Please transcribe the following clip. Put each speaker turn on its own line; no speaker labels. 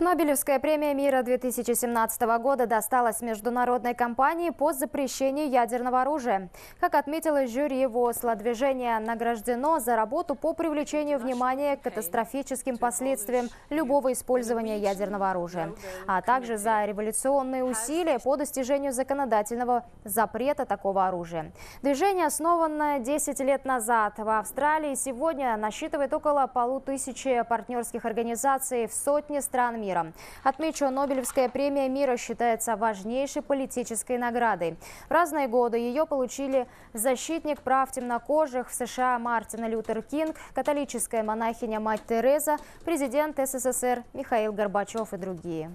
Нобелевская премия мира 2017 года досталась международной компании по запрещению ядерного оружия. Как отметила жюри его сладвижения, награждено за работу по привлечению внимания к катастрофическим последствиям любого использования ядерного оружия, а также за революционные усилия по достижению законодательного запрета такого оружия. Движение, основанное 10 лет назад в Австралии, сегодня насчитывает около полутысячи партнерских организаций в сотне стран мира мира. Отмечу, Нобелевская премия мира считается важнейшей политической наградой. В разные годы ее получили защитник прав темнокожих в США Мартина Лютер Кинг, католическая монахиня Мать Тереза, президент СССР Михаил Горбачев и другие.